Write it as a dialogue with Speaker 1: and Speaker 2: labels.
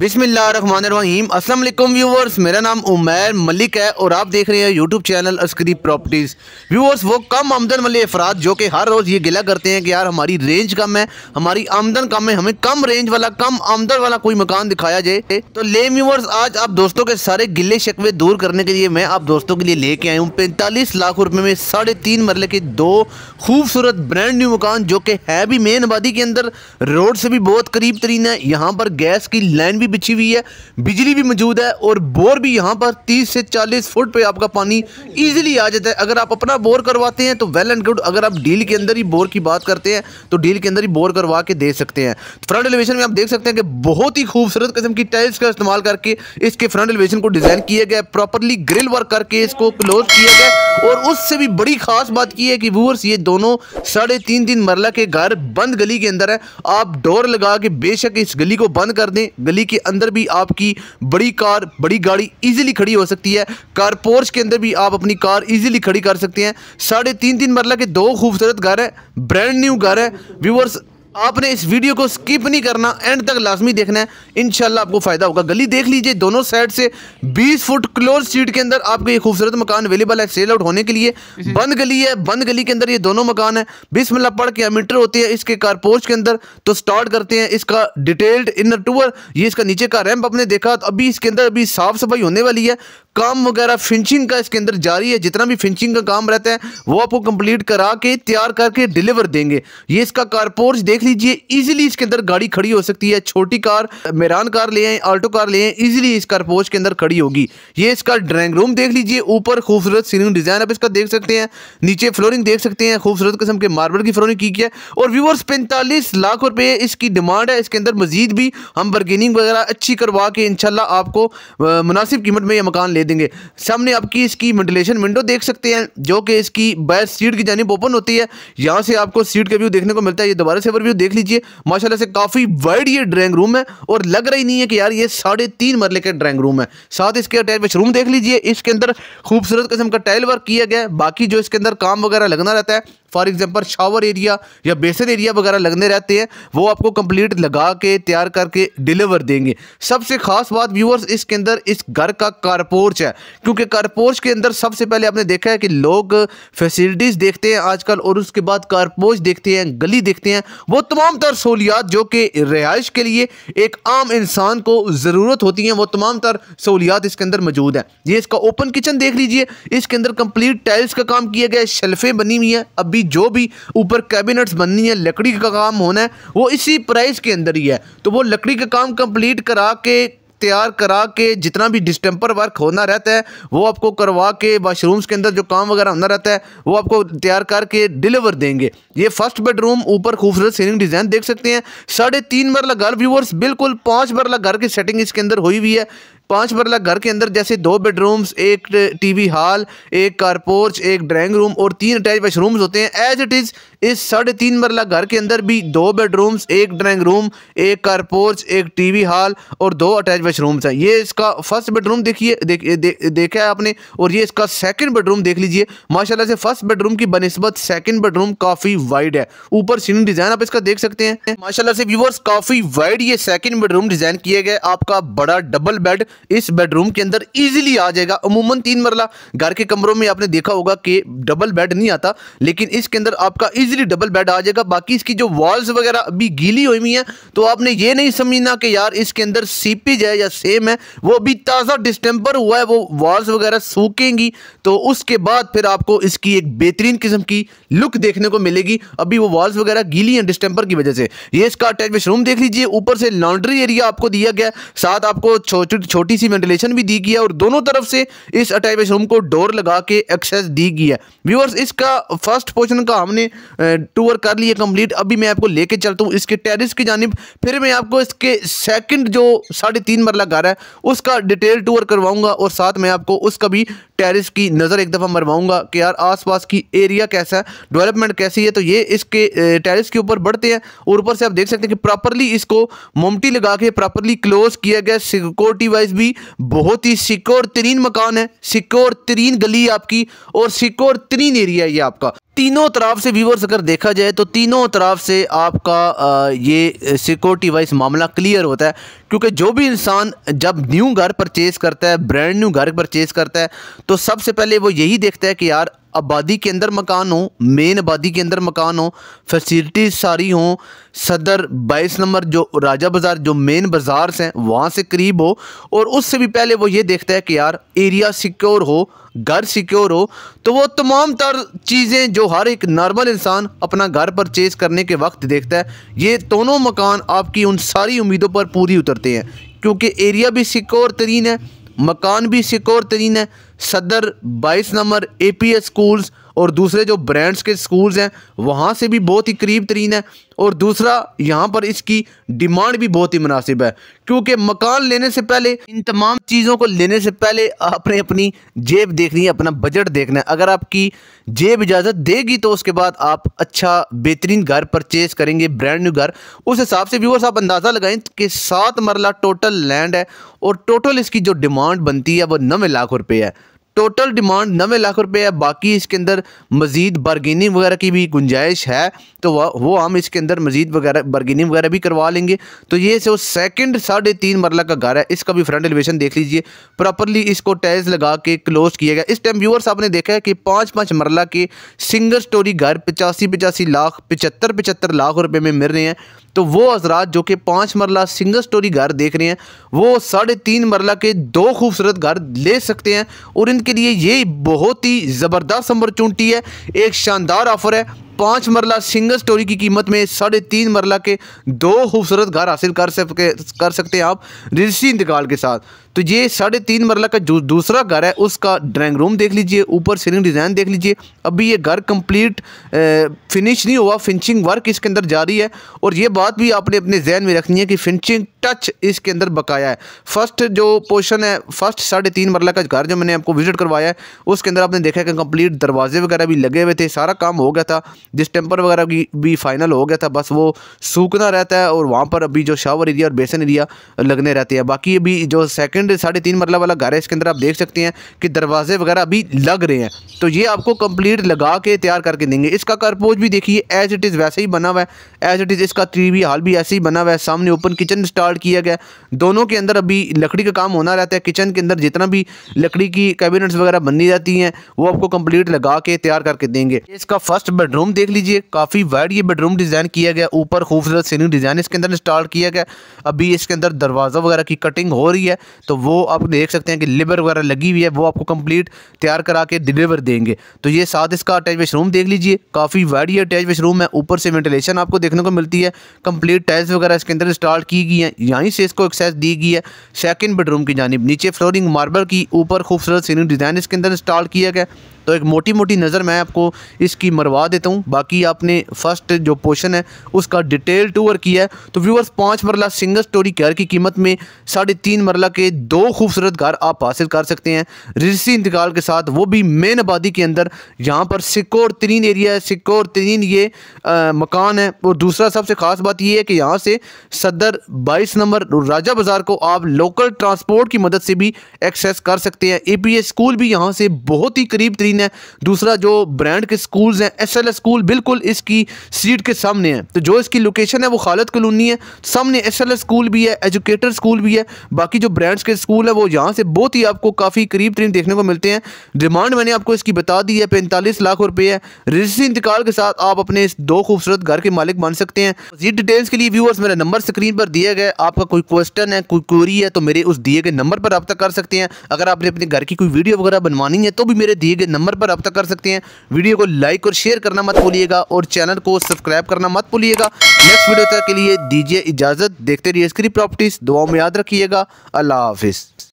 Speaker 1: बिसमीम अस्सलाम वालेकुम व्यूवर्स मेरा नाम उमैर मलिक है और आप देख रहे हैं YouTube channel Askari properties viewers वो कम आमदन वाले अफराद जो कि हर रोज़ ये गिला करते हैं कि यार हमारी रेंज कम है हमारी आमदन कम है हमें कम रेंज वाला कम आमदन वाला कोई मकान दिखाया जाए तो ले व्यूवर्स आज आप दोस्तों के सारे गिले शिकवे दूर करने के लिए मैं आप दोस्तों के लिए लेके आया हूँ पैंतालीस लाख रुपये में साढ़े तीन मरले के दो खूबसूरत ब्रांड न्यू मकान जो कि है भी मेन आबादी के अंदर रोड से भी बहुत करीब तरीन है यहाँ पर गैस की लाइन भी भी बिछी हुई है बिजली भी मौजूद है और बोर भी यहाँ पर 30 से 40 फुट पे आपका पानी इजीली आ जाता है अगर आप अपना बोर करवाते हैं तो वेल एंड गुड अगर आप डील के अंदर ही बोर की बात करते हैं तो डील के अंदर ही बोर करवा के दे सकते हैं फ्रंट एलिवेशन में आप देख सकते हैं कि बहुत ही खूबसूरत किस्म की टाइल्स का इस्तेमाल करके इसके फ्रंट एलिवेशन को डिज़ाइन किया गया प्रॉपरली ग्रिल वर्क करके इसको क्लोज किया गया और उससे भी बड़ी खास बात की है कि व्यूअर्स ये दोनों साढ़े तीन तीन मरला के घर बंद गली के अंदर है आप डोर लगा के बेशक इस गली को बंद कर दें गली के के अंदर भी आपकी बड़ी कार बड़ी गाड़ी ईजिली खड़ी हो सकती है कार पोर्च के अंदर भी आप अपनी कार ईजिली खड़ी कर सकते हैं साढ़े तीन तीन मरला के दो खूबसूरत घर है ब्रांड न्यू घर है व्यूवर्स आपने इस वीडियो को स्किप नहीं करना एंड तक लाजमी देखना है इनशाला आपको फ़ायदा होगा गली देख लीजिए दोनों साइड से 20 फुट क्लोज स्ट्रीट के अंदर आपको ये खूबसूरत मकान अवेलेबल है सेल आउट होने के लिए बंद गली है बंद गली के अंदर ये दोनों मकान है बिस्मिल्ला पड़ के मीटर होते हैं इसके कारपोर्च के अंदर तो स्टार्ट करते हैं इसका डिटेल्ड इनर टूअर ये इसका नीचे का रैम्प आपने देखा तो अभी इसके अंदर अभी साफ सफाई होने वाली है काम वगैरह फिनिशिंग का इसके अंदर जारी है जितना भी फिनिशिंग का काम रहता है वो आपको कंप्लीट करा के तैयार करके डिलीवर देंगे ये इसका कारपोर्च देख लीजिए ईजिली इसके अंदर गाड़ी खड़ी हो सकती है छोटी कार मेरान कार ले आए ऑल्टो कार ले आए ईजिली इस कारपोर्च के अंदर खड़ी होगी ये इसका ड्राइंग रूम देख लीजिए ऊपर खूबसूरत सीलिंग डिज़ाइन आप इसका देख सकते हैं नीचे फ्लोरिंग देख सकते हैं खूबसूरत किस्म के मार्बल की फ्लोरिंग की है और व्यूवर्स पैंतालीस लाख रुपये इसकी डिमांड है इसके अंदर मजीद भी हम बर्गेनिंग वगैरह अच्छी करवा के इनशाला आपको मुनासिब कीमत में यह मकान ले देंगे सामने आपकी इसकी वेंटिलेशन विंडो देख सकते हैं जो कि इसकी बैक सीट की जानब ओपन होती है यहाँ से आपको सीट का व्यू देखने को मिलता है ये दोबारा से व्यू देख लीजिए माशाला से काफ़ी वाइड ये ड्राइंग रूम है और लग रही नहीं है कि यार ये साढ़े तीन मरले के ड्राइंग रूम है साथ इसके अटैच रूम देख लीजिए इसके अंदर खूबसूरत किस्म का टाइल वर्क किया गया बाकी जो इसके अंदर काम वगैरह लगना रहता है फॉर एग्जाम्पल शावर एरिया या बेसन एरिया वगैरह लगने रहते हैं वो आपको कंप्लीट लगा के तैयार करके डिलीवर देंगे सबसे खास बात व्यूअर्स इसके अंदर इस घर का कारपोर्च है क्योंकि कारपोर्च के अंदर सबसे पहले आपने देखा है कि लोग फैसिलिटीज़ देखते हैं आजकल और उसके बाद कारपोर्च देखते हैं गली देखते हैं वो तमाम तर सहूलियात जो कि रिहाइश के लिए एक आम इंसान को ज़रूरत होती है वो तमाम तर सहूलियात इसके अंदर मौजूद है ये इसका ओपन किचन देख लीजिए इसके अंदर कंप्लीट टाइल्स का काम किया गया है शेल्फें बनी हुई हैं अब भी जो भी ऊपर कैबिनेट्स बननी है लकड़ी का काम होना है वो इसी प्राइस के अंदर ही है तो वो लकड़ी का काम कंप्लीट करा के तैयार करा के जितना भी डिस्टेंपर वर्क होना रहता है वो आपको करवा के वाशरूम्स के अंदर जो काम वगैरह होना रहता है वो आपको तैयार करके डिलीवर देंगे ये फर्स्ट बेडरूम ऊपर खूबसूरत सीलिंग डिज़ाइन देख सकते हैं साढ़े तीन मरला घर व्यूवर्स बिल्कुल पाँच मरला घर की सेटिंग इसके अंदर हुई हुई है पाँच मरला घर के अंदर जैसे दो बेडरूम्स एक टीवी हॉल एक कारपोर्च एक ड्राइंग रूम और तीन अटैच वाशरूम्स होते हैं एज इट इज़ इस साढ़े तीन मरला घर के अंदर भी दो बेडरूम्स एक ड्राइंग रूम एक कारपोर्च एक टीवी हॉल और दो अटैच वाशरूम्स हैं ये इसका फर्स्ट बेडरूम देखिए देखा है आपने और ये इसका सेकंड बेडरूम देख लीजिए माशाल्लाह से फर्स्ट बेडरूम की बनस्बत सेकंड बेडरूम काफ़ी वाइड है ऊपर सीन डिज़ाइन आप इसका देख सकते हैं माशाला से व्यूवर्स काफ़ी वाइड ये सेकंड बेडरूम डिज़ाइन किया गया आपका बड़ा डबल बेड इस बेडरूम के अंदर ईजिली आ जाएगा अमूमन तीन मरला घर के कमरों में आपने देखा होगा कि डबल बेड नहीं आता लेकिन इसके अंदर आपका इजीली डबल बेड आ जाएगा बाकी इसकी जो वॉल्स वगैरह अभी गीली हुई हुई हैं तो आपने ये नहीं समझना कि यार इसके अंदर सीपीज है या सेम है वो अभी ताज़ा डिस्टेंपर हुआ है वो वॉल्स वगैरह सूखेंगी तो उसके बाद फिर आपको इसकी एक बेहतरीन किस्म की लुक देखने को मिलेगी अभी वो वॉल्स वगैरह गीली हैं डिस्टेंपर की वजह से ये इसका अटैच रूम देख लीजिए ऊपर से लॉन्ड्री एरिया आपको दिया गया साथ आपको छोटी छोटी सी वेंटिलेशन भी दी गई है और दोनों तरफ से इस अटैच रूम को डोर लगा के एक्सेस दी गई है व्यूअर्स इसका फर्स्ट पोर्शन का हमने टूर कर लिए कंप्लीट कम्प्लीट अभी मैं आपको लेके चलता हूँ इसके टेरिस की जानब फिर मैं आपको इसके सेकंड जो साढ़े तीन मरला घर है उसका डिटेल टूर करवाऊँगा और साथ में आपको उसका भी टेरिस की नज़र एक दफ़ा मरवाऊँगा कि यार आसपास की एरिया कैसा है डेवलपमेंट कैसी है तो ये इसके टेरिस के ऊपर बढ़ते हैं और ऊपर से आप देख सकते हैं कि प्रॉपरली इसको मोमटी लगा के प्रॉपरली क्लोज किया गया सिक्योरिटी वाइज भी बहुत ही सिक्योर तरीन मकान है सिक्योर तरीन गली आपकी और सिक्योर तरीन एरिया है ये आपका तीनों तरफ से व्यूवर्स अगर देखा जाए तो तीनों तरफ से आपका ये सिक्योरिटी वाइज मामला क्लियर होता है क्योंकि जो भी इंसान जब न्यू घर परचेज़ करता है ब्रांड न्यू घर परचेज़ करता है तो सबसे पहले वो यही देखता है कि यार आबादी के अंदर मकान हो मेन आबादी के अंदर मकान हो फैसिलिटी सारी हो सदर बाईस नंबर जो राजा बाज़ार जो मेन बाज़ार्स हैं वहाँ से करीब हो और उससे भी पहले वो ये देखता है कि यार एरिया सिक्योर हो घर सिक्योर हो तो वो तमाम तर चीज़ें जो हर एक नॉर्मल इंसान अपना घर परचेज करने के वक्त देखता है ये दोनों मकान आपकी उन सारी उम्मीदों पर पूरी उतरते हैं क्योंकि एरिया भी सिक्योर तरीन है मकान भी सिक्योर तरीन है सदर बाईस number A P S schools और दूसरे जो ब्रांड्स के स्कूल्स हैं वहाँ से भी बहुत ही करीब तरीन है और दूसरा यहाँ पर इसकी डिमांड भी बहुत ही मुनासिब है क्योंकि मकान लेने से पहले इन तमाम चीज़ों को लेने से पहले आपने अपनी जेब देखनी है अपना बजट देखना है अगर आपकी जेब इजाज़त देगी तो उसके बाद आप अच्छा बेहतरीन घर परचेज करेंगे ब्रांड न्यू घर उस हिसाब से व्यूअर्स आप अंदाज़ा लगाएं कि सात मरला टोटल लैंड है और टोटल इसकी जो डिमांड बनती है वो नवे लाख रुपये है टोटल डिमांड नवे लाख रुपए है बाकी इसके अंदर मज़ीद बारगेनिंग वगैरह की भी गुंजाइश है तो वह वो हम इसके अंदर मज़ीद वगैरह बारगेनिंग वगैरह भी करवा लेंगे तो ये से सेकंड साढ़े तीन मरला का घर है इसका भी फ्रंट एलिवेशन देख लीजिए प्रॉपरली इसको टाइल्स लगा के क्लोज किया गया इस टाइम व्यूअर्स आपने देखा है कि पाँच पाँच मरला के सिंगल स्टोरी घर पचासी पचासी लाख पचहत्तर पचहत्तर लाख रुपये में मिल रहे हैं तो वो हजरात जो कि पाँच मरला सिंगल स्टोरी घर देख रहे हैं वो साढ़े तीन मरला के दो खूबसूरत घर ले सकते हैं और इनके लिए ये बहुत ही ज़बरदस्त अपॉर्चुनिटी है एक शानदार ऑफर है पाँच मरला सिंगल स्टोरी की कीमत में साढ़े तीन मरला के दो खूबसूरत घर हासिल कर सके कर सकते हैं आप रजिस्ट्री इंतकाल के साथ तो ये साढ़े तीन मरला का जो दूसरा घर है उसका ड्राइंग रूम देख लीजिए ऊपर सीलिंग डिज़ाइन देख लीजिए अभी ये घर कंप्लीट फिनिश नहीं हुआ फिनिशिंग वर्क इसके अंदर जारी है और ये बात भी आपने अपने जहन में रखनी है कि फिनिशिंग टच इसके अंदर बकाया है फर्स्ट जो पोर्शन है फर्स्ट साढ़े तीन मरला का घर जो मैंने आपको विजिट करवाया है उसके अंदर आपने देखा कि कंप्लीट दरवाजे वगैरह भी लगे हुए थे सारा काम हो गया था टेम्पर वगैरह की भी फाइनल हो गया था बस वो सूखना रहता है और वहाँ पर अभी जो शावर एरिया और बेसन एरिया लगने रहते हैं बाकी अभी जो सेकंड साढ़े तीन मरला वाला घर है इसके अंदर आप देख सकते हैं कि दरवाजे वगैरह अभी लग रहे हैं तो ये आपको कंप्लीट लगा के तैयार करके देंगे इसका करपोज भी देखिए एज इट इज़ वैसे ही बना हुआ है एज इट इज़ इसका टीवी हॉल भी ऐसे ही बना हुआ है सामने ओपन किचन स्टार्ट किया गया दोनों के अंदर अभी लकड़ी का काम होना रहता है किचन के अंदर जितना भी लकड़ी की कैबिनेट्स वगैरह बननी जाती हैं वो आपको कंप्लीट लगा के तैयार करके देंगे इसका फर्स्ट बेडरूम देख देख लीजिए काफ़ी वाइड ये बेडरूम डिज़ाइन किया गया ऊपर खूबसूरत सीनिंग डिज़ाइन इसके अंदर इंस्टॉल किया गया अभी इसके अंदर दरवाज़ा वगैरह की कटिंग हो रही है तो वो आप देख सकते हैं कि लेबर वगैरह लगी हुई है वो आपको कंप्लीट तैयार करा के डिलीवर देंगे तो ये साथ इसका अटैच रूम देख लीजिए काफ़ी वाइड ये अटैच रूम है ऊपर से वेंटिलेशन आपको देखने को मिलती है कंप्लीट टाइल्स वगैरह इसके अंदर इंस्टॉल की गई है यहीं से इसको एक्सेस दी गई है सेकेंड बेडरूम की जानब नीचे फ्लोरिंग मार्बल की ऊपर खूबसूरत सीनिंग डिज़ाइन इसके अंदर इंस्टॉल किया गया तो एक मोटी मोटी नज़र मैं आपको इसकी मरवा देता हूँ बाकी आपने फर्स्ट जो पोर्शन है उसका डिटेल टूर किया है तो व्यूअर्स पाँच मरला सिंगल स्टोरी घर की कीमत में साढ़े तीन मरला के दो खूबसूरत घर आप हासिल कर सकते हैं रिजसी इंतकाल के साथ वो भी मेन आबादी के अंदर यहाँ पर सिक्कोर तरीन एरिया है सिक्कोर तरीन ये आ, मकान है और दूसरा सबसे ख़ास बात ये है कि यहाँ से सदर बाईस नंबर राजा बाज़ार को आप लोकल ट्रांसपोर्ट की मदद से भी एक्सेस कर सकते हैं ए स्कूल भी यहाँ से बहुत ही करीब तरीन तीन है दूसरा जो ब्रांड के स्कूल्स हैं एस एल स्कूल बिल्कुल इसकी सीट के सामने है तो जो इसकी लोकेशन है वो खालत कलोनी है सामने एस एल स्कूल भी है एजुकेटर स्कूल भी है बाकी जो ब्रांड्स के स्कूल है वो यहाँ से बहुत ही आपको काफ़ी करीब तरीन देखने को मिलते हैं डिमांड मैंने आपको इसकी बता दी है पैंतालीस लाख रुपये है रजिस्ट्री इंतकाल के साथ आप अपने इस दो खूबसूरत घर के मालिक बन सकते हैं जी डिटेल्स के लिए व्यूअर्स मेरा नंबर स्क्रीन पर दिया गया आपका कोई क्वेश्चन है कोई क्वेरी है तो मेरे उस दिए गए नंबर पर रब्ता कर सकते हैं अगर आपने अपने घर की कोई वीडियो वगैरह बनवानी है तो भी मेरे दिए गए नंबर नंबर पर रब्ता कर सकते हैं वीडियो को लाइक और शेयर करना मत भूलिएगा और चैनल को सब्सक्राइब करना मत भूलिएगा नेक्स्ट वीडियो तक के लिए दीजिए इजाज़त देखते रहिए स्क्री प्रॉपर्टीज़ दुआओं में याद रखिएगा अल्लाह हाफिज़